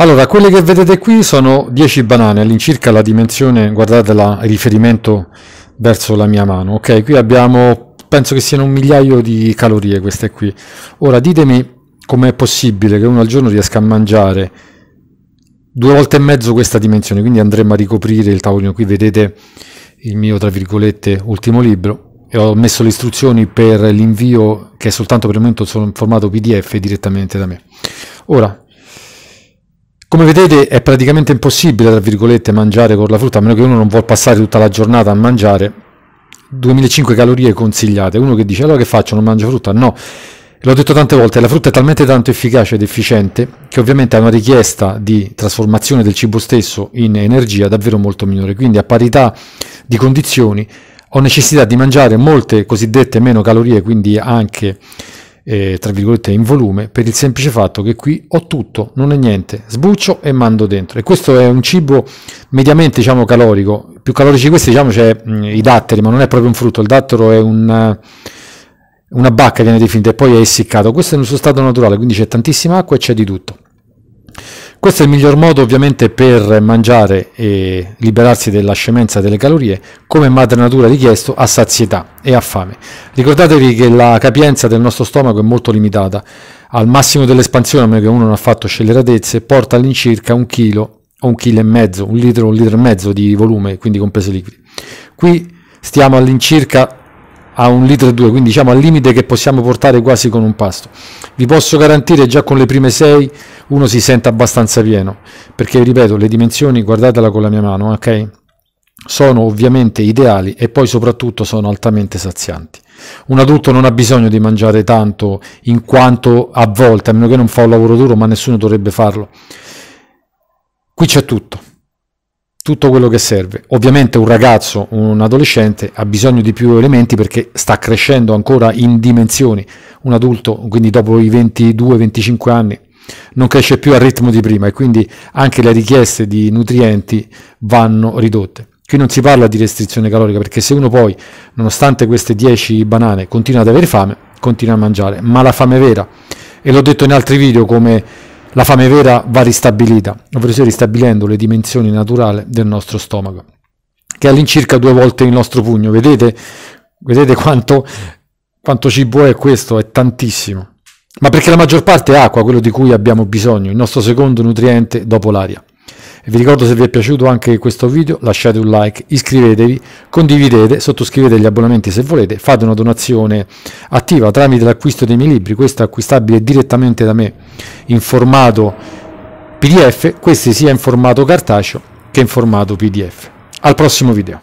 Allora, quelle che vedete qui sono 10 banane, all'incirca la dimensione, guardate la, riferimento verso la mia mano. Ok, qui abbiamo, penso che siano un migliaio di calorie queste qui. Ora, ditemi com'è possibile che uno al giorno riesca a mangiare due volte e mezzo questa dimensione, quindi andremo a ricoprire il tavolino. Qui vedete il mio, tra virgolette, ultimo libro. E ho messo le istruzioni per l'invio, che è soltanto per il momento in formato PDF direttamente da me. Ora, come vedete è praticamente impossibile, tra virgolette, mangiare con la frutta, a meno che uno non vuol passare tutta la giornata a mangiare. 2005 calorie consigliate. Uno che dice allora che faccio, non mangio frutta? No. L'ho detto tante volte, la frutta è talmente tanto efficace ed efficiente che ovviamente ha una richiesta di trasformazione del cibo stesso in energia davvero molto minore, quindi a parità di condizioni ho necessità di mangiare molte cosiddette meno calorie, quindi anche eh, tra virgolette in volume per il semplice fatto che qui ho tutto, non è niente, sbuccio e mando dentro e questo è un cibo mediamente diciamo calorico, più calorici di questi diciamo c'è mh, mm, i datteri, ma non è proprio un frutto, il dattero è un una bacca viene definita e poi è essiccato. Questo è nel suo stato naturale, quindi c'è tantissima acqua e c'è di tutto. Questo è il miglior modo ovviamente per mangiare e liberarsi della scemenza delle calorie, come madre natura ha richiesto a sazietà e a fame. Ricordatevi che la capienza del nostro stomaco è molto limitata, al massimo dell'espansione, a meno che uno non ha fatto scelleratezze, porta all'incirca un chilo o un chilo e mezzo, un litro o un litro e mezzo di volume, quindi compresi liquidi. Qui stiamo all'incirca a un litro e due, quindi diciamo al limite che possiamo portare quasi con un pasto. Vi posso garantire già con le prime sei uno si sente abbastanza pieno, perché ripeto, le dimensioni, guardatela con la mia mano, ok? Sono ovviamente ideali e poi soprattutto sono altamente sazianti. Un adulto non ha bisogno di mangiare tanto in quanto a volte, a meno che non fa un lavoro duro, ma nessuno dovrebbe farlo. Qui c'è tutto tutto quello che serve. Ovviamente un ragazzo, un adolescente ha bisogno di più elementi perché sta crescendo ancora in dimensioni. Un adulto, quindi dopo i 22-25 anni, non cresce più al ritmo di prima e quindi anche le richieste di nutrienti vanno ridotte. Qui non si parla di restrizione calorica perché se uno poi, nonostante queste 10 banane, continua ad avere fame, continua a mangiare, ma la fame vera, e l'ho detto in altri video come la fame vera va ristabilita, ovvero ristabilendo le dimensioni naturali del nostro stomaco, che è all'incirca due volte il nostro pugno. Vedete, Vedete quanto, quanto cibo è questo? È tantissimo. Ma perché la maggior parte è acqua, quello di cui abbiamo bisogno, il nostro secondo nutriente dopo l'aria vi ricordo se vi è piaciuto anche questo video lasciate un like, iscrivetevi, condividete, sottoscrivete gli abbonamenti se volete, fate una donazione attiva tramite l'acquisto dei miei libri, questo è acquistabile direttamente da me in formato PDF, questi sia in formato cartaceo che in formato PDF. Al prossimo video.